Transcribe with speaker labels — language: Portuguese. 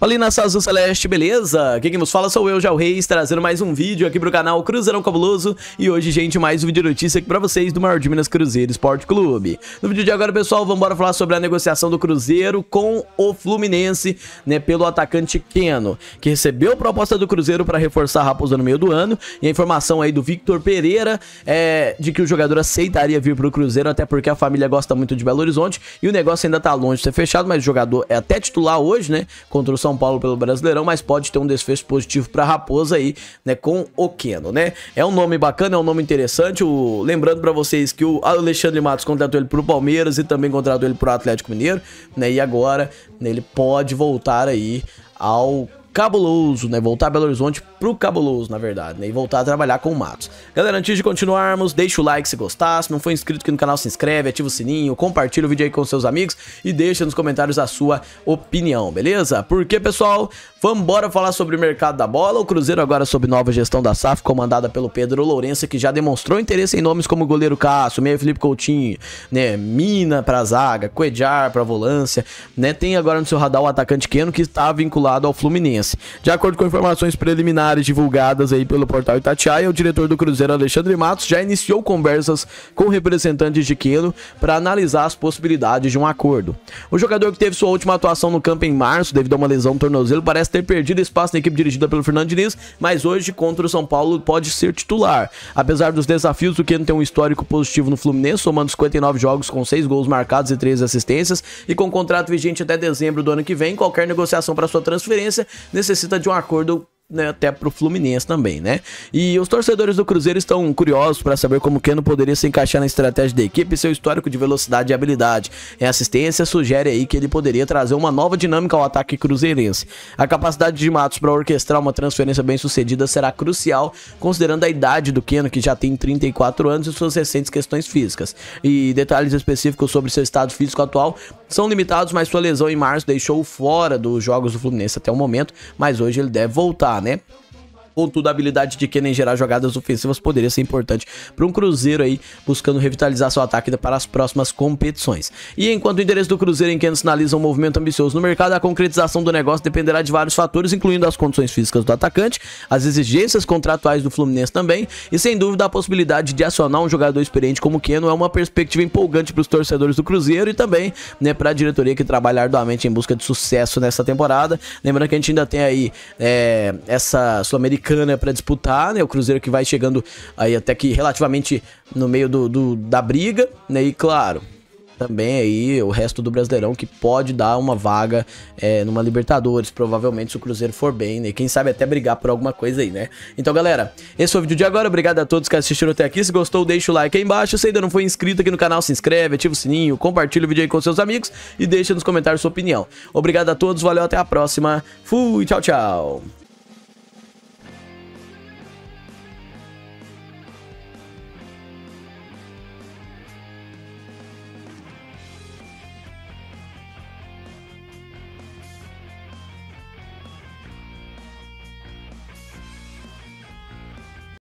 Speaker 1: Fala nação azul celeste, beleza? Quem que nos fala sou eu, o Reis, trazendo mais um vídeo aqui pro canal Cruzeirão Cabuloso E hoje, gente, mais um vídeo notícia aqui pra vocês do maior de Minas Cruzeiro Esporte Clube No vídeo de agora, pessoal, vamos falar sobre a negociação do Cruzeiro com o Fluminense, né, pelo atacante Keno Que recebeu proposta do Cruzeiro pra reforçar a Raposa no meio do ano E a informação aí do Victor Pereira é de que o jogador aceitaria vir pro Cruzeiro Até porque a família gosta muito de Belo Horizonte e o negócio ainda tá longe de ser fechado Mas o jogador é até titular hoje, né, contra o São são Paulo pelo Brasileirão, mas pode ter um desfecho positivo para Raposa aí, né, com o Keno, né? É um nome bacana, é um nome interessante. O... Lembrando para vocês que o Alexandre Matos contratou ele pro Palmeiras e também contratou ele pro Atlético Mineiro, né? E agora né, ele pode voltar aí ao cabuloso, né? Voltar a Belo Horizonte pro cabuloso, na verdade, né? E voltar a trabalhar com o Matos. Galera, antes de continuarmos, deixa o like se gostar. Se não for inscrito aqui no canal, se inscreve, ativa o sininho, compartilha o vídeo aí com seus amigos e deixa nos comentários a sua opinião, beleza? Porque, pessoal, vambora falar sobre o mercado da bola. O Cruzeiro agora sob nova gestão da SAF, comandada pelo Pedro Lourenço, que já demonstrou interesse em nomes como goleiro Cássio, meio Felipe Coutinho, né? Mina pra zaga, Coedjar pra volância, né? Tem agora no seu radar o atacante Keno, que está vinculado ao Fluminense. Fluminense. De acordo com informações preliminares divulgadas aí pelo portal Itatiaia, o diretor do Cruzeiro Alexandre Matos já iniciou conversas com representantes de Quelo para analisar as possibilidades de um acordo. O jogador que teve sua última atuação no campo em março devido a uma lesão no tornozelo parece ter perdido espaço na equipe dirigida pelo Fernando Diniz, mas hoje contra o São Paulo pode ser titular. Apesar dos desafios, o Quelo tem um histórico positivo no Fluminense, somando 59 jogos com 6 gols marcados e 3 assistências e com contrato vigente até dezembro do ano que vem, qualquer negociação para sua transferência necessita de um acordo né, até pro Fluminense também, né? E os torcedores do Cruzeiro estão curiosos para saber como Keno poderia se encaixar na estratégia da equipe e seu histórico de velocidade e habilidade. Em assistência, sugere aí que ele poderia trazer uma nova dinâmica ao ataque cruzeirense. A capacidade de Matos para orquestrar uma transferência bem-sucedida será crucial, considerando a idade do Keno, que já tem 34 anos e suas recentes questões físicas. E detalhes específicos sobre seu estado físico atual são limitados, mas sua lesão em março deixou-o fora dos jogos do Fluminense até o momento, mas hoje ele deve voltar. There. Contudo, a habilidade de Kenen gerar jogadas ofensivas poderia ser importante para um Cruzeiro aí buscando revitalizar seu ataque para as próximas competições. E enquanto o interesse do Cruzeiro em Kennen sinaliza um movimento ambicioso no mercado, a concretização do negócio dependerá de vários fatores, incluindo as condições físicas do atacante, as exigências contratuais do Fluminense também, e sem dúvida a possibilidade de acionar um jogador experiente como Keno é uma perspectiva empolgante para os torcedores do Cruzeiro e também né, para a diretoria que trabalha arduamente em busca de sucesso nessa temporada. Lembrando que a gente ainda tem aí é, essa Sul-Americana Sul-Americana para disputar, né? O Cruzeiro que vai chegando aí até que relativamente no meio do, do, da briga, né? E claro, também aí o resto do Brasileirão que pode dar uma vaga é, numa Libertadores, provavelmente se o Cruzeiro for bem, né? Quem sabe até brigar por alguma coisa aí, né? Então, galera, esse foi o vídeo de agora. Obrigado a todos que assistiram até aqui. Se gostou, deixa o like aí embaixo. Se ainda não foi inscrito aqui no canal, se inscreve, ativa o sininho, compartilha o vídeo aí com seus amigos e deixa nos comentários sua opinião. Obrigado a todos, valeu, até a próxima. Fui, tchau, tchau.